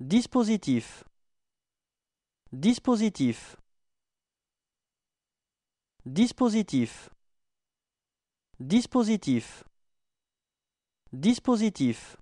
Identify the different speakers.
Speaker 1: Dispositif Dispositif Dispositif Dispositif Dispositif